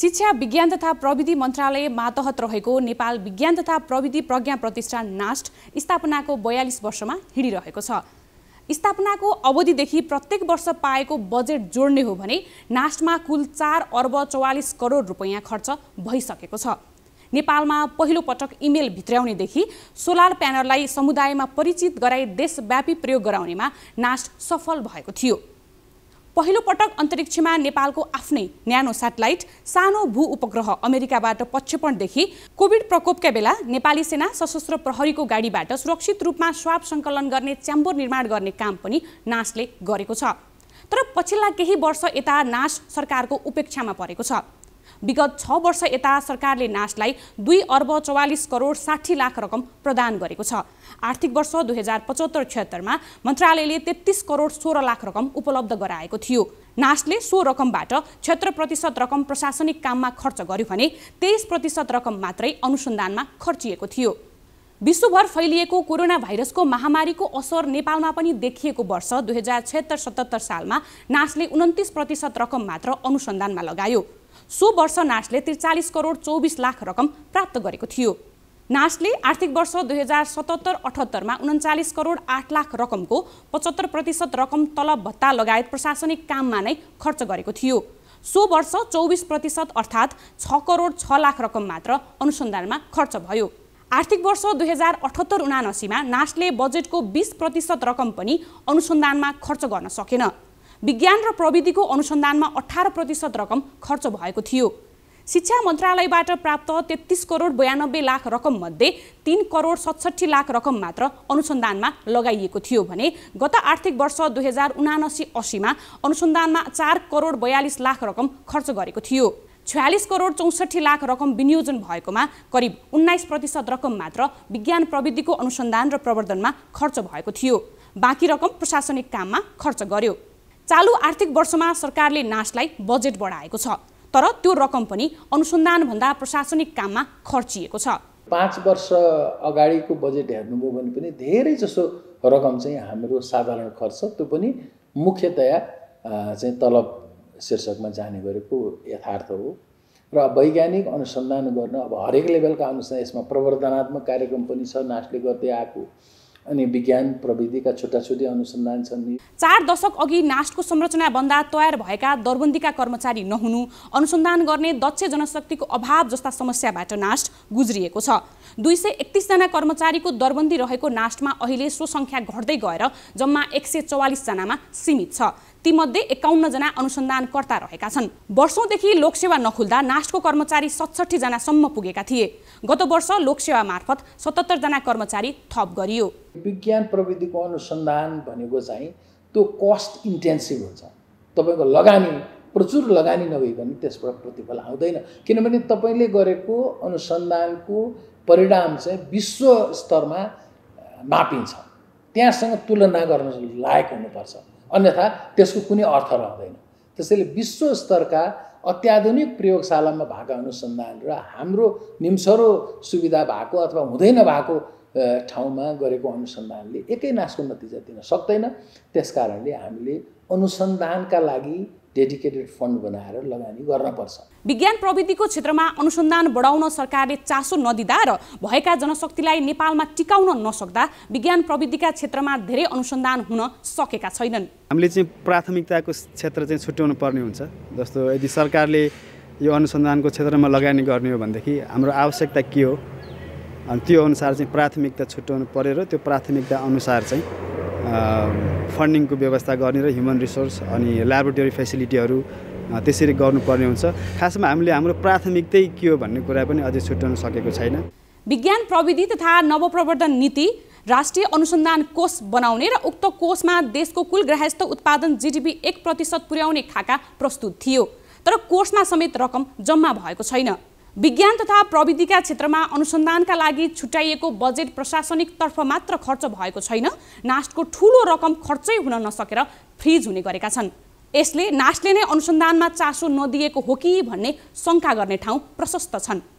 शिक्षा विज्ञान तथा प्रविधि मन्त्रालय मातहत रहेको नेपाल विज्ञान तथा प्रविधि प्रज्ञा प्रतिष्ठान नास्ट स्थापनाको बयालिस वर्षमा हिँडिरहेको छ स्थापनाको अवधिदेखि प्रत्येक वर्ष पाएको बजेट जोड्ने हो भने नास्टमा कुल चार अर्ब चौवालिस करोड रुपैयाँ खर्च भइसकेको छ नेपालमा पहिलो पटक इमेल भित्राउनेदेखि सोलर प्यानललाई समुदायमा परिचित गराई देशव्यापी प्रयोग गराउनेमा नास्ट सफल भएको थियो पहिलो पटक अन्तरिक्षमा नेपालको आफ्नै न्यानो सेटेलाइट सानो भू उपग्रह अमेरिकाबाट प्रक्षेपणदेखि कोभिड प्रकोपका बेला नेपाली सेना सशस्त्र प्रहरीको गाडीबाट सुरक्षित रूपमा स्वाप सङ्कलन गर्ने च्याम्बर निर्माण गर्ने काम पनि नासले गरेको छ तर पछिल्ला केही वर्ष यता नास सरकारको उपेक्षामा परेको छ विगत छ वर्ष यता सरकारले नासलाई दुई अर्ब चौवालिस करोड साठी लाख रकम प्रदान गरेको छ आर्थिक वर्ष दुई हजार पचहत्तर छिहत्तरमा मन्त्रालयले तेत्तिस करोड सोह्र लाख रकम उपलब्ध गराएको थियो नासले सो रकमबाट क्षेत्र प्रतिशत रकम प्रशासनिक काममा खर्च गर्यो भने तेइस प्रतिशत रकम मात्रै अनुसन्धानमा खर्चिएको थियो विश्वभर फैलिएको कोरोना भाइरसको महामारीको असर नेपालमा पनि देखिएको वर्ष दुई हजार छत्तर सतहत्तर सालमा नासले उन्तिस प्रतिशत रकम मात्र अनुसन्धानमा लगायो सो वर्ष नासले त्रिचालिस करोड चौबिस लाख रकम प्राप्त गरेको थियो नासले आर्थिक वर्ष दुई हजार सतहत्तर अठहत्तरमा उन्चालिस करोड आठ लाख रकमको पचहत्तर प्रतिशत रकम तलब भत्ता लगायत प्रशासनिक काममा नै खर्च गरेको थियो सो वर्ष चौबिस प्रतिशत अर्थात् छ करोड छ लाख रकम मात्र अनुसन्धानमा खर्च भयो आर्थिक वर्ष दुई हजार अठहत्तर उनासीमा नासले बजेटको बिस प्रतिशत रकम पनि अनुसन्धानमा खर्च गर्न सकेन विज्ञान र प्रविधिको अनुसन्धानमा अठार प्रतिशत रकम खर्च भएको थियो शिक्षा मन्त्रालयबाट प्राप्त तेत्तिस करोड बयानब्बे लाख रकम मध्ये तिन करोड सतसट्ठी लाख रकम मात्र अनुसन्धानमा लगाइएको थियो भने गत आर्थिक वर्ष दुई हजार उनासी असीमा अनुसन्धानमा चार करोड बयालिस लाख रकम खर्च गरेको थियो छयालिस करोड चौसठी लाख रकम विनियोजन भएकोमा करिब उन्नाइस प्रतिशत रकम मात्र विज्ञान प्रविधिको अनुसन्धान र प्रवर्धनमा खर्च भएको थियो बाँकी रकम प्रशासनिक काममा खर्च गर्यो चालु आर्थिक वर्षमा सरकारले नासलाई बजेट बढाएको छ तर त्यो रकम पनि अनुसन्धानभन्दा प्रशासनिक काममा खर्चिएको छ पाँच वर्ष अगाडिको बजेट हेर्नुभयो भने पनि धेरै जसो रकम चाहिँ हाम्रो साधारण खर्च त्यो पनि मुख्यतया चाहिँ तलब शीर्षकमा जाने गरेको यथार्थ हो र वैज्ञानिक अनुसन्धान गर्न अब हरेक लेभलका अनुसार यसमा प्रवर्धनात्मक कार्यक्रम पनि छ नाचले गर्दै आएको अनि विज्ञान प्रविधिका छुट्टा छुट्टै अनुसन्धान छन् चार दशक अघि नास्टको संरचना भन्दा तयार भएका दरबन्दीका कर्मचारी नहुनु अनुसन्धान गर्ने दक्ष जनशक्तिको अभाव जस्ता समस्याबाट नास्ट गुज्रिएको छ दुई सय एकतिसजना कर्मचारीको दरबन्दी रहेको नास्टमा अहिले सो सङ्ख्या घट्दै गएर जम्मा एक सय चौवालिसजनामा सीमित छ तीमध्ये एकाउन्नजना अनुसन्धानकर्ता रहेका छन् वर्षौँदेखि लोकसेवा नखुल्दा नास्टको कर्मचारी जनासम्म पुगेका थिए गत वर्ष लोकसेवा मार्फत सतहत्तरजना कर्मचारी थप गरियो विज्ञान प्रविधिको अनुसन्धान भनेको चाहिँ त्यो कस्ट इन्टेन्सिभ हुन्छ तपाईँको लगानी प्रचुर लगानी नभए पनि त्यसबाट प्रतिफल आउँदैन किनभने तपाईँले गरेको अनुसन्धानको परिणाम चाहिँ विश्व स्तरमा मापिन्छ त्यहाँसँग तुलना गर्न लायक हुनुपर्छ अन्यथा त्यसको कुनै अर्थ रहँदैन त्यसैले विश्व स्तरका अत्याधुनिक प्रयोगशालामा भएको अनुसन्धान र हाम्रो निम्सरो सुविधा भएको अथवा हुँदैन भएको ठाउँमा गरेको अनुसन्धानले एकै नासको नतिजा दिन सक्दैन त्यस कारणले हामीले अनुसन्धानका लागि डेडिकेटेड फन्ड बनाएर लगानी गर्नपर्छ विज्ञान प्रविधिको क्षेत्रमा अनुसन्धान बढाउन सरकारले चासो नदिँदा र भएका जनशक्तिलाई नेपालमा टिकाउन नसक्दा विज्ञान प्रविधिका क्षेत्रमा धेरै अनुसन्धान हुन सकेका छैनन् हामीले चाहिँ प्राथमिकताको क्षेत्र चाहिँ छुट्याउनु पर्ने हुन्छ जस्तो यदि सरकारले यो अनुसन्धानको क्षेत्रमा लगानी गर्ने हो भनेदेखि हाम्रो आवश्यकता के हो अनि त्यो अनुसार चाहिँ प्राथमिकता छुट्याउनु पऱ्यो र त्यो प्राथमिकता अनुसार चाहिँ फन्डिङको व्यवस्था गर्ने र ह्युमन रिसोर्स अनि ल्याबोरेटरी फेसिलिटीहरू त्यसरी गर्नुपर्ने हुन्छ खासमा हामीले हाम्रो प्राथमिकतै के हो भन्ने कुरा पनि अझै छुट्याउन सकेको छैन विज्ञान प्रविधि तथा नवप्रवर्धन नीति राष्ट्रिय अनुसन्धान कोष बनाउने र उक्त कोषमा देशको कुल ग्राहस्थ उत्पादन जिडिपी एक प्रतिशत पुर्याउने खाका प्रस्तुत थियो तर कोषमा समेत रकम जम्मा भएको छैन विज्ञान तथा प्रविधिका क्षेत्रमा अनुसन्धानका लागि छुट्याइएको बजेट प्रशासनिकतर्फ मात्र खर्च भएको छैन नास्टको ठुलो रकम खर्चै हुन नसकेर फ्रिज हुने गरेका छन् यसले नास्टले नै अनुसन्धानमा चासो नदिएको हो कि भन्ने शङ्का गर्ने ठाउँ प्रशस्त छन्